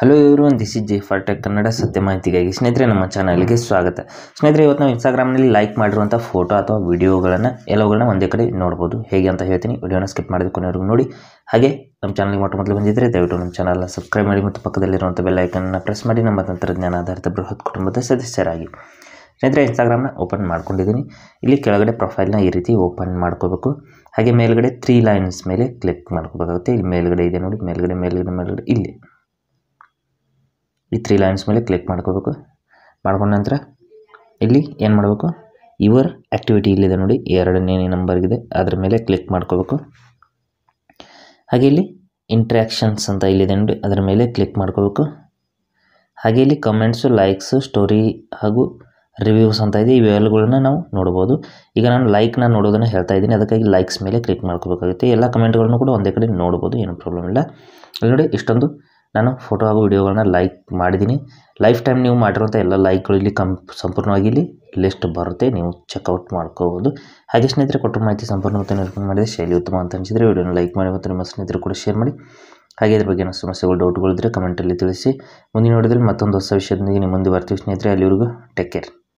hello ಇವರು ಒಂದು this is J for tech Kannada ಸತ್ಯ ಮಾಹಿತಿಗಾಗಿ ಸ್ನೇಹಿತರೆ ನಮ್ಮ ಚಾನಲ್ಗೆ ಸ್ವಾಗತ ಸ್ನೇಹಿತರೆ ಇವತ್ತು ನಾವು ಇನ್ಸ್ಟಾಗ್ರಾಮ್ನಲ್ಲಿ ಲೈಕ್ ಮಾಡಿರುವಂಥ ಫೋಟೋ ಅಥವಾ ವಿಡಿಯೋಗಳನ್ನು ಎಲ್ಲವುಗಳನ್ನ ಒಂದೇ ಕಡೆ ನೋಡ್ಬೋದು ಹೇಗೆ ಅಂತ ಹೇಳ್ತೀನಿ ವಿಡಿಯೋನ ಸ್ಕಿಪ್ ಮಾಡಿದ್ಕೊಂಡವ್ರಿಗೂ ನೋಡಿ ಹಾಗೆ ನಮ್ಮ ಚಾನಲ್ಗೆ ಮೊಟ್ಟ ಮೊದಲು ಬಂದಿದ್ದರೆ ದಯವಿಟ್ಟು ನಮ್ಮ ಚಾನಲ್ನ ಸಬ್ಸ್ಕ್ರೈಬ್ ಮಾಡಿ ಮತ್ತು ಪಕ್ಕದಲ್ಲಿರುವಂಥ ಬೆಲ್ಲೈಕನ್ನ ಪ್ರೆಸ್ ಮಾಡಿ ನಮ್ಮ ತಂತ್ರಜ್ಞಾನ ಆಧಾರಿತ ಬೃಹತ್ ಕುಟುಂಬದ ಸದಸ್ಯರಾಗಿ ಸ್ನೇಹಿತರೆ ಇನ್ಸ್ಟಾಗ್ರಾಮ್ನ ಓಪನ್ ಮಾಡ್ಕೊಂಡಿದ್ದೀನಿ ಇಲ್ಲಿ ಕೆಳಗಡೆ ಪ್ರೊಫೈಲ್ನ ಈ ರೀತಿ ಓಪನ್ ಮಾಡ್ಕೋಬೇಕು ಹಾಗೆ ಮೇಲ್ಗಡೆ ತ್ರೀ ಲೈನ್ಸ್ ಮೇಲೆ ಕ್ಲಿಕ್ ಮಾಡ್ಕೋಬೇಕಾಗುತ್ತೆ ಇಲ್ಲಿ ಮೇಲ್ಗಡೆ ಇದೆ ನೋಡಿ ಮೇಲ್ಗಡೆ ಮೇಲ್ಗಡೆ ಮೇಲ್ಗಡೆ ಇಲ್ಲಿ ಈ ತ್ರೀ ಲೈನ್ಸ್ ಮೇಲೆ ಕ್ಲಿಕ್ ಮಾಡ್ಕೋಬೇಕು ಮಾಡ್ಕೊಂಡ ನಂತರ ಇಲ್ಲಿ ಏನು ಮಾಡಬೇಕು ಇವರ್ ಆ್ಯಕ್ಟಿವಿಟಿ ಇಲ್ಲಿದೆ ನೋಡಿ ಎರಡನೇ ನಂಬರ್ಗಿದೆ ಅದ್ರ ಮೇಲೆ ಕ್ಲಿಕ್ ಮಾಡ್ಕೋಬೇಕು ಹಾಗೆ ಇಲ್ಲಿ ಇಂಟ್ರ್ಯಾಕ್ಷನ್ಸ್ ಅಂತ ಇಲ್ಲಿದೆ ನೋಡಿ ಅದರ ಮೇಲೆ ಕ್ಲಿಕ್ ಮಾಡ್ಕೋಬೇಕು ಹಾಗೆ ಇಲ್ಲಿ ಕಮೆಂಟ್ಸು ಲೈಕ್ಸು ಸ್ಟೋರಿ ಹಾಗೂ ರಿವ್ಯೂಸ್ ಅಂತ ಇದೆ ಇವೆಲ್ಲಗಳನ್ನ ನಾವು ನೋಡ್ಬೋದು ಈಗ ನಾನು ಲೈಕ್ನ ನೋಡೋದನ್ನು ಹೇಳ್ತಾ ಇದ್ದೀನಿ ಅದಕ್ಕಾಗಿ ಲೈಕ್ಸ್ ಮೇಲೆ ಕ್ಲಿಕ್ ಮಾಡ್ಕೋಬೇಕಾಗುತ್ತೆ ಎಲ್ಲ ಕಮೆಂಟ್ಗಳನ್ನು ಕೂಡ ಒಂದೇ ಕಡೆ ನೋಡ್ಬೋದು ಏನೂ ಪ್ರಾಬ್ಲಮ್ ಇಲ್ಲ ಅಲ್ಲಿ ನೋಡಿ ಇಷ್ಟೊಂದು ನಾನು ಫೋಟೋ ಹಾಗೂ ವಿಡಿಯೋಗಳನ್ನ ಲೈಕ್ ಮಾಡಿದ್ದೀನಿ ಲೈಫ್ ಟೈಮ್ ನೀವು ಮಾಡಿರುವಂಥ ಎಲ್ಲ ಲೈಕ್ಗಳು ಇಲ್ಲಿ ಕಂ ಸಂಪೂರ್ಣವಾಗಿ ಇಲ್ಲಿ ಲಿಸ್ಟ್ ಬರುತ್ತೆ ನೀವು ಚೆಕ್ಔಟ್ ಮಾಡ್ಕೋಬೋದು ಹಾಗೆ ಸ್ನೇಹಿತರೆ ಕೊಟ್ಟರು ಮಾಹಿತಿ ಸಂಪೂರ್ಣ ಮತ್ತು ನಿರ್ಮಾಣ ಮಾಡಿದೆ ಶೈಲಿ ಉತ್ತಮ ಅಂತ ಅನಿಸಿದರೆ ವಿಡಿಯೋನ ಲೈಕ್ ಮಾಡಿ ಮತ್ತು ನಿಮ್ಮ ಸ್ನೇಹಿತರು ಕೂಡ ಶೇರ್ ಮಾಡಿ ಹಾಗೆ ಇದ್ರ ಬಗ್ಗೆ ಸಮಸ್ಯೆಗಳು ಡೌಟ್ಗಳಿದ್ರೆ ಕಮೆಂಟಲ್ಲಿ ತಿಳಿಸಿ ಮುಂದಿನ ನೋಡಿದ್ರೆ ಮತ್ತೊಂದು ಹೊಸ ವಿಷಯದೊಂದಿಗೆ ನಿಮ್ಮ ಮುಂದೆ ಬರ್ತೀವಿ ಸ್ನೇಹಿತರೆ ಅಲ್ಲಿವರೆಗೂ ಟೇಕ್ ಕೇರ್